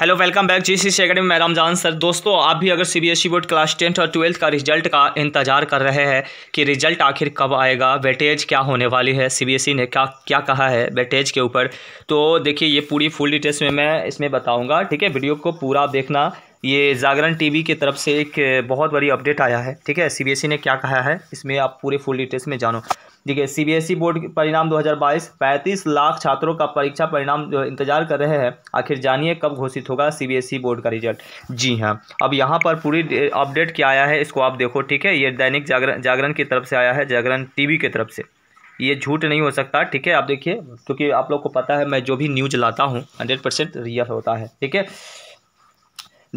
Hello welcome back G C C academy मैं John sir दोस्तों आप भी अगर C E board class tenth और ट्वेल्थ का रिजल्ट का इंतजार कर रहे हैं कि रिजल्ट आखिर कब आएगा वेटेज क्या होने वाली है सी ई e ने क्या क्या कहा है वेटेज के ऊपर तो देखिए ये पूरी फुल डिटेल्स में मैं इसमें बताऊंगा ठीक है वीडियो को पूरा देखना ये जागरण टीवी की तरफ से एक बहुत बड़ी अपडेट आया है ठीक है सीबीएसई e ने क्या कहा है इसमें आप पूरे फुल डिटेल्स में जानो देखिए सीबीएसई e बोर्ड परिणाम 2022 35 लाख छात्रों का परीक्षा परिणाम जो इंतजार कर रहे हैं आखिर जानिए कब घोषित होगा सीबीएसई e बोर्ड का रिजल्ट जी हाँ अब यहाँ पर पूरी अपडेट क्या आया है इसको आप देखो ठीक है ये दैनिक जागरण जागरण की तरफ से आया है जागरण टीवी की तरफ से ये झूठ नहीं हो सकता ठीक है आप देखिए क्योंकि आप लोग को पता है मैं जो भी न्यूज लाता हूँ हंड्रेड परसेंट रियल होता है ठीक है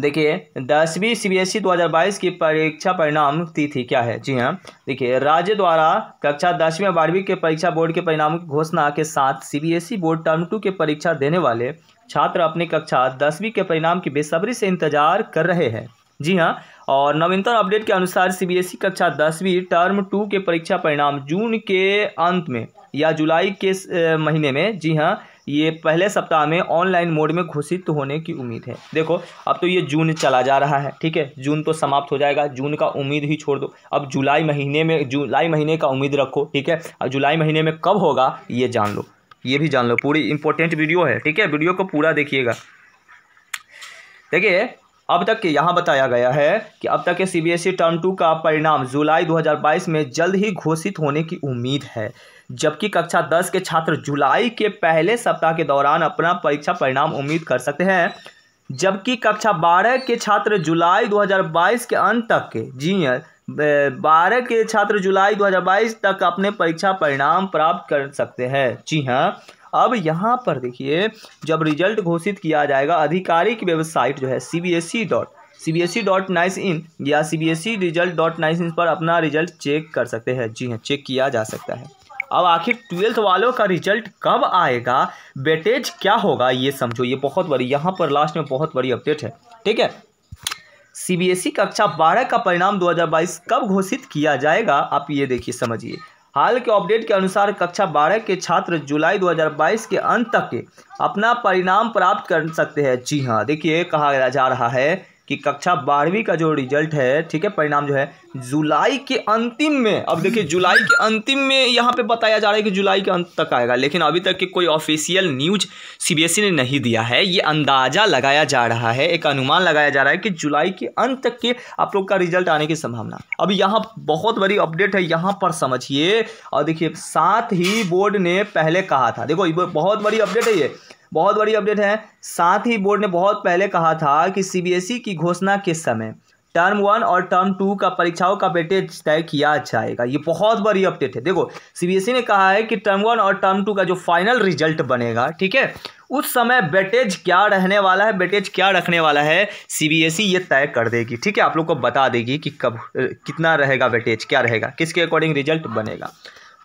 देखिए दसवीं सी बी एस ई दो हज़ार बाईस की परीक्षा परिणाम तिथि क्या है जी हाँ देखिए राज्य द्वारा कक्षा दसवीं और बारहवीं के परीक्षा बोर्ड के परिणामों की घोषणा के साथ C B S E board term two के परीक्षा देने वाले छात्र अपनी कक्षा दसवीं के परिणाम की बेसब्री से इंतजार कर रहे हैं जी हाँ और नवीनतम अपडेट के अनुसार ई e कक्षा दसवीं टर्म टू के परीक्षा परिणाम जून के अंत में या जुलाई के महीने में जी हाँ ये पहले सप्ताह में ऑनलाइन मोड में घोषित होने की उम्मीद है देखो अब तो ये जून चला जा रहा है ठीक है जून तो समाप्त हो जाएगा जून का उम्मीद ही छोड़ दो अब जुलाई महीने में जुलाई महीने का उम्मीद रखो ठीक है अब जुलाई महीने में कब होगा ये जान लो ये भी जान लो पूरी इंपॉर्टेंट वीडियो है ठीक है वीडियो को पूरा देखिएगा देखिए अब तक के यहाँ बताया गया है कि अब तक के सी ई टर्म टू का परिणाम जुलाई 2022 में जल्द ही घोषित होने की उम्मीद है जबकि कक्षा 10 के छात्र जुलाई के पहले सप्ताह के दौरान अपना परीक्षा परिणाम उम्मीद कर सकते हैं जबकि कक्षा 12 के छात्र जुलाई 2022 के अंत तक के जी हाँ, बारह के छात्र जुलाई 2022 तक अपने परीक्षा परिणाम प्राप्त कर सकते हैं जी हाँ अब यहाँ पर देखिए जब रिजल्ट घोषित किया जाएगा आधिकारिक वेबसाइट जो है C B S E dot C B S E dot nic in या C B S E result dot nic in पर अपना रिजल्ट चेक कर सकते हैं जी हाँ चेक किया जा सकता है अब आखिर ट्वेल्थ वालों का रिजल्ट कब आएगा बेटेज क्या होगा ये समझो ये बहुत बड़ी यहाँ पर लास्ट में बहुत बड़ी अपडेट है ठीक है सी ई कक्षा 12 का परिणाम 2022 कब घोषित किया जाएगा आप ये देखिए समझिए हाल के अपडेट के अनुसार कक्षा बारह के छात्र जुलाई 2022 के अंत तक अपना परिणाम प्राप्त कर सकते हैं जी हाँ देखिए कहा जा रहा है कि कक्षा बारहवीं का जो रिजल्ट है ठीक है परिणाम जो है जुलाई के अंतिम में अब देखिए जुलाई के अंतिम में यहाँ पे बताया जा रहा है कि जुलाई के अंत तक आएगा लेकिन अभी तक की कोई ऑफिशियल न्यूज सीबीएसई ने नहीं दिया है ये अंदाजा लगाया जा रहा है एक अनुमान लगाया जा रहा है कि जुलाई के अंत तक के आप लोग का रिजल्ट आने की संभावना अब यहाँ बहुत बड़ी अपडेट है यहाँ पर समझिए और देखिए साथ ही बोर्ड ने पहले कहा था देखो बहुत बड़ी अपडेट है ये बहुत बड़ी अपडेट है साथ ही बोर्ड ने बहुत पहले कहा था कि सीबीएसई e की घोषणा किस समय टर्म वन और टर्म टू का परीक्षाओं का बेटेज तय किया जाएगा ये बहुत बड़ी अपडेट है देखो सीबीएसई e ने कहा है कि टर्म वन और टर्म टू का जो फाइनल रिजल्ट बनेगा ठीक है उस समय बेटेज क्या रहने वाला है बेटेज क्या रखने वाला है सीबीएसई e ये तय कर देगी ठीक है आप लोग को बता देगी कि कब कितना रहेगा बेटेज क्या रहेगा किसके अकॉर्डिंग रिजल्ट बनेगा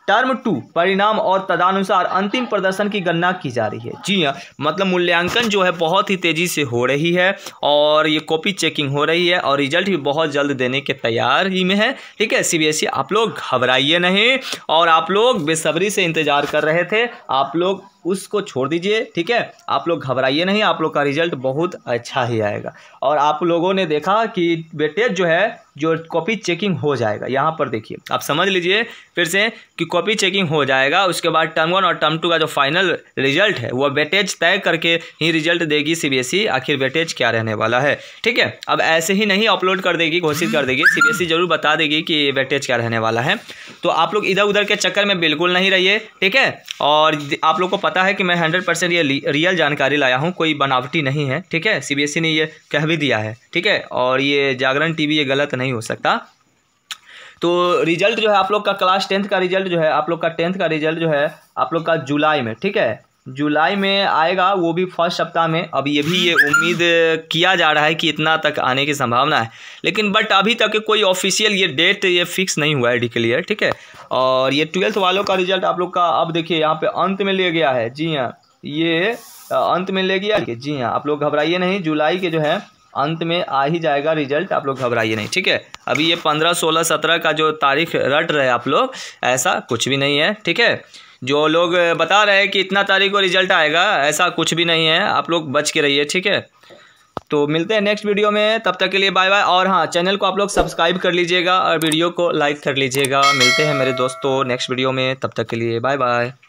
टर्म टू परिणाम और तदानुसार अंतिम प्रदर्शन की गणना की जा रही है जी हाँ मतलब मूल्यांकन जो है बहुत ही तेज़ी से हो रही है और ये कॉपी चेकिंग हो रही है और रिजल्ट भी बहुत जल्द देने के तैयार ही में है ठीक है सीबीएसई e, आप लोग घबराइए नहीं और आप लोग बेसब्री से इंतज़ार कर रहे थे आप लोग उसको छोड़ दीजिए ठीक है आप लोग घबराइए नहीं आप लोग का रिजल्ट बहुत अच्छा ही आएगा और आप लोगों ने देखा कि वेटेज जो है जो कॉपी चेकिंग हो जाएगा यहाँ पर देखिए आप समझ लीजिए फिर से कि कॉपी चेकिंग हो जाएगा उसके बाद टर्म वन और टर्म टू का जो फाइनल रिजल्ट है वह वेटेज तय करके ही रिजल्ट देगी सीबीएसई e। आखिर वेटेज क्या रहने वाला है ठीक है अब ऐसे ही नहीं अपलोड कर देगी घोषित कर देगी सीबीएसई e जरूर बता देगी कि वेटेज क्या रहने वाला है तो आप लोग इधर उधर के चक्कर में बिल्कुल नहीं रहिए ठीक है और आप लोग को पता पता है कि मैं हंड्रेड परसेंट ये रियल जानकारी लाया हूँ कोई बनावटी नहीं है ठीक है सीबीएसई e ने ये कह भी दिया है ठीक है और ये जागरण टीवी ये गलत नहीं हो सकता तो रिजल्ट जो है आप लोग का क्लास टेंथ का रिजल्ट जो है आप लोग का टेंथ का रिजल्ट जो है आप लोग का जुलाई में ठीक है जुलाई में आएगा वो भी फर्स्ट सप्ताह में अब ये भी ये उम्मीद किया जा रहा है कि इतना तक आने की संभावना है लेकिन बट अभी तक कोई ऑफिशियल ये डेट ये फिक्स नहीं हुआ है डिक्लेयर ठीक है और ये ट्वेल्थ वालों का रिजल्ट आप लोग का अब देखिए यहाँ पे अंत में ले गया है जी हाँ ये अंत में ले गया जी हाँ आप लोग घबराइए नहीं जुलाई के जो है अंत में आ ही जाएगा रिजल्ट आप लोग घबराइए नहीं ठीक है अभी ये पंद्रह सोलह सत्रह का जो तारीख रट रहे आप लोग ऐसा कुछ भी नहीं है ठीक है जो लोग बता रहे हैं कि इतना तारीख को रिजल्ट आएगा ऐसा कुछ भी नहीं है आप लोग बच के रहिए ठीक है तो मिलते हैं नेक्स्ट वीडियो में तब तक के लिए बाय बाय और हाँ चैनल को आप लोग सब्सक्राइब कर लीजिएगा और वीडियो को लाइक कर लीजिएगा मिलते हैं मेरे दोस्तों नेक्स्ट वीडियो में तब तक के लिए बाय बाय